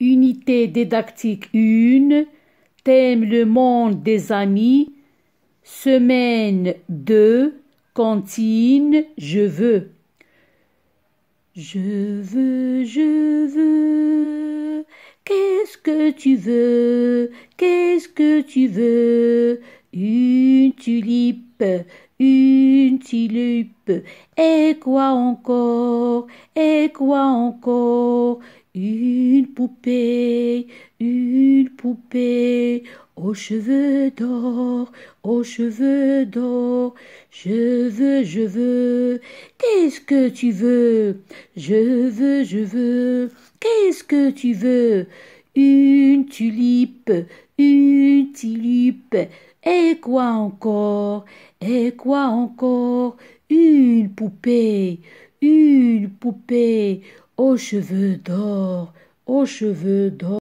Unité didactique 1, thème le monde des amis, semaine 2, cantine, je veux. Je veux, je veux, qu'est-ce que tu veux, qu'est-ce que tu veux, une tulipe, une tulipe, et quoi encore, et quoi encore poupée, une poupée, aux cheveux d'or, aux cheveux d'or. Je veux, je veux, qu'est-ce que tu veux Je veux, je veux, qu'est-ce que tu veux Une tulipe, une tulipe. Et quoi encore Et quoi encore Une poupée, une poupée aux cheveux d'or, aux cheveux d'or.